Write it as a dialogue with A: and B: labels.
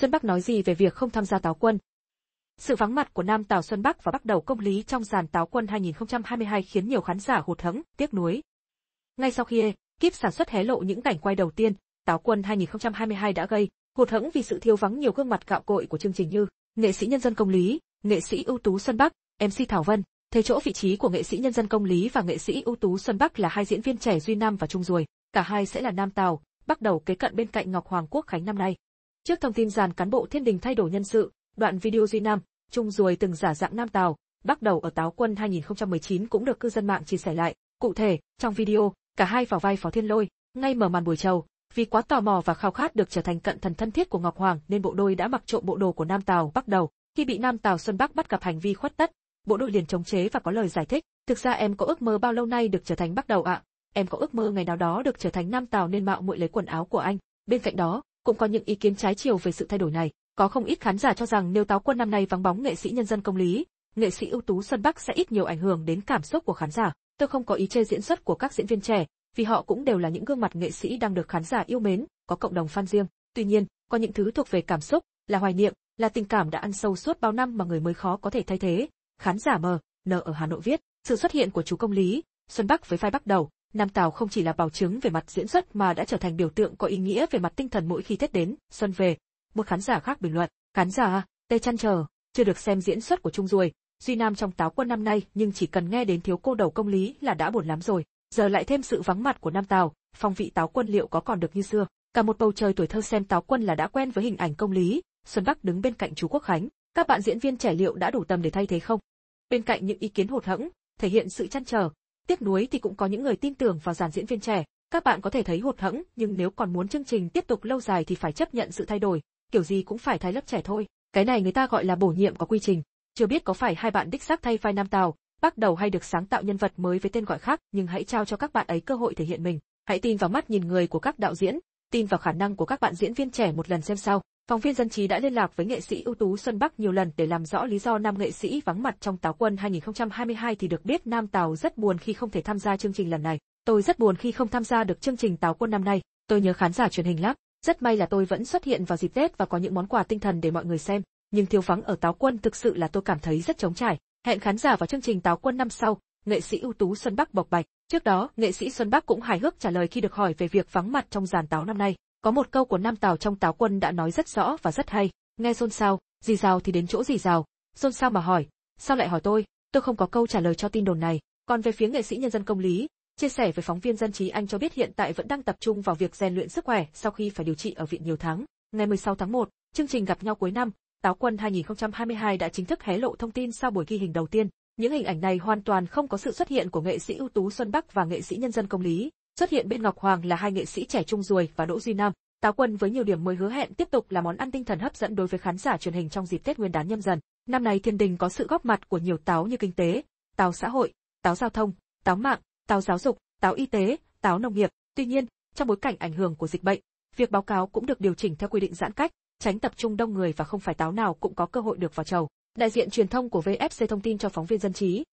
A: Xuân Bắc nói gì về việc không tham gia táo quân. Sự vắng mặt của Nam Tào Xuân Bắc và bắt đầu công lý trong dàn táo quân 2022 khiến nhiều khán giả hụt hẫng, tiếc nuối. Ngay sau khi kiếp sản xuất hé lộ những cảnh quay đầu tiên, táo quân 2022 đã gây hụt hẫng vì sự thiếu vắng nhiều gương mặt gạo cội của chương trình như nghệ sĩ nhân dân công lý, nghệ sĩ ưu tú Xuân Bắc, MC Thảo Vân. Thế chỗ vị trí của nghệ sĩ nhân dân công lý và nghệ sĩ ưu tú Xuân Bắc là hai diễn viên trẻ Duy Nam và Trung Duồi, cả hai sẽ là Nam Tào, bắt đầu kế cận bên cạnh Ngọc Hoàng Quốc Khánh năm nay. Trước thông tin dàn cán bộ Thiên Đình thay đổi nhân sự, đoạn video Duy Nam, Trung Duồi từng giả dạng Nam Tào, bắt đầu ở Táo Quân 2019 cũng được cư dân mạng chia sẻ lại. Cụ thể, trong video, cả hai vào vai Phó Thiên Lôi, ngay mở màn buổi trầu, vì quá tò mò và khao khát được trở thành cận thần thân thiết của Ngọc Hoàng nên bộ đôi đã mặc trộm bộ đồ của Nam Tào bắt đầu. Khi bị Nam Tào Xuân Bắc bắt gặp hành vi khuất tất, bộ đội liền chống chế và có lời giải thích. Thực ra em có ước mơ bao lâu nay được trở thành bắt đầu ạ? Em có ước mơ ngày nào đó được trở thành Nam Tào nên mạo muội lấy quần áo của anh. Bên cạnh đó, cũng có những ý kiến trái chiều về sự thay đổi này. Có không ít khán giả cho rằng nếu Táo Quân năm nay vắng bóng nghệ sĩ nhân dân công lý, nghệ sĩ ưu tú xuân Bắc sẽ ít nhiều ảnh hưởng đến cảm xúc của khán giả. Tôi không có ý chê diễn xuất của các diễn viên trẻ, vì họ cũng đều là những gương mặt nghệ sĩ đang được khán giả yêu mến, có cộng đồng fan riêng. Tuy nhiên, có những thứ thuộc về cảm xúc, là hoài niệm, là tình cảm đã ăn sâu suốt bao năm mà người mới khó có thể thay thế. Khán giả mờ, nờ ở Hà Nội viết, sự xuất hiện của chú công lý, Xuân Bắc với vai bắt đầu, Nam Tào không chỉ là bảo chứng về mặt diễn xuất mà đã trở thành biểu tượng có ý nghĩa về mặt tinh thần mỗi khi Tết đến, xuân về. Một khán giả khác bình luận, khán giả tê chăn chờ, chưa được xem diễn xuất của Trung Duồi, Duy Nam trong táo quân năm nay nhưng chỉ cần nghe đến thiếu cô đầu công lý là đã buồn lắm rồi, giờ lại thêm sự vắng mặt của Nam Tào, phong vị táo quân liệu có còn được như xưa. Cả một bầu trời tuổi thơ xem táo quân là đã quen với hình ảnh công lý, Xuân Bắc đứng bên cạnh chú Quốc Khánh, các bạn diễn viên trẻ liệu đã đủ tầm để thay thế không? Bên cạnh những ý kiến hụt hẫng, thể hiện sự chăn trở, Tiếc nuối thì cũng có những người tin tưởng vào dàn diễn viên trẻ, các bạn có thể thấy hụt hẫng, nhưng nếu còn muốn chương trình tiếp tục lâu dài thì phải chấp nhận sự thay đổi, kiểu gì cũng phải thay lớp trẻ thôi. Cái này người ta gọi là bổ nhiệm có quy trình. Chưa biết có phải hai bạn đích xác thay vai Nam Tào, bắt đầu hay được sáng tạo nhân vật mới với tên gọi khác, nhưng hãy trao cho các bạn ấy cơ hội thể hiện mình. Hãy tin vào mắt nhìn người của các đạo diễn, tin vào khả năng của các bạn diễn viên trẻ một lần xem sao. Phóng viên dân trí đã liên lạc với nghệ sĩ ưu tú Xuân Bắc nhiều lần để làm rõ lý do nam nghệ sĩ vắng mặt trong Táo quân 2022 thì được biết nam Tào rất buồn khi không thể tham gia chương trình lần này. Tôi rất buồn khi không tham gia được chương trình Táo quân năm nay. Tôi nhớ khán giả truyền hình lắm. Rất may là tôi vẫn xuất hiện vào dịp Tết và có những món quà tinh thần để mọi người xem. Nhưng thiếu vắng ở Táo quân thực sự là tôi cảm thấy rất trống trải. Hẹn khán giả vào chương trình Táo quân năm sau. Nghệ sĩ ưu tú Xuân Bắc bộc bạch. Trước đó, nghệ sĩ Xuân Bắc cũng hài hước trả lời khi được hỏi về việc vắng mặt trong giàn táo năm nay. Có một câu của Nam Tào trong Táo Quân đã nói rất rõ và rất hay, nghe xôn xao, gì rào thì đến chỗ gì rào, xôn xao mà hỏi, sao lại hỏi tôi, tôi không có câu trả lời cho tin đồn này. Còn về phía nghệ sĩ nhân dân công lý, chia sẻ với phóng viên dân trí anh cho biết hiện tại vẫn đang tập trung vào việc rèn luyện sức khỏe sau khi phải điều trị ở viện nhiều tháng. Ngày 16 tháng 1, chương trình gặp nhau cuối năm, Táo Quân 2022 đã chính thức hé lộ thông tin sau buổi ghi hình đầu tiên. Những hình ảnh này hoàn toàn không có sự xuất hiện của nghệ sĩ ưu tú Xuân Bắc và nghệ sĩ nhân dân công lý, Xuất hiện bên Ngọc Hoàng là hai nghệ sĩ trẻ Trung Duồi và Đỗ Duy Nam. Táo Quân với nhiều điểm mới hứa hẹn tiếp tục là món ăn tinh thần hấp dẫn đối với khán giả truyền hình trong dịp Tết Nguyên đán nhâm dần. Năm nay Thiên Đình có sự góp mặt của nhiều táo như kinh tế, táo xã hội, táo giao thông, táo mạng, táo giáo dục, táo y tế, táo nông nghiệp. Tuy nhiên, trong bối cảnh ảnh hưởng của dịch bệnh, việc báo cáo cũng được điều chỉnh theo quy định giãn cách, tránh tập trung đông người và không phải táo nào cũng có cơ hội được vào chầu. Đại diện truyền thông của VFC thông tin cho phóng viên dân trí,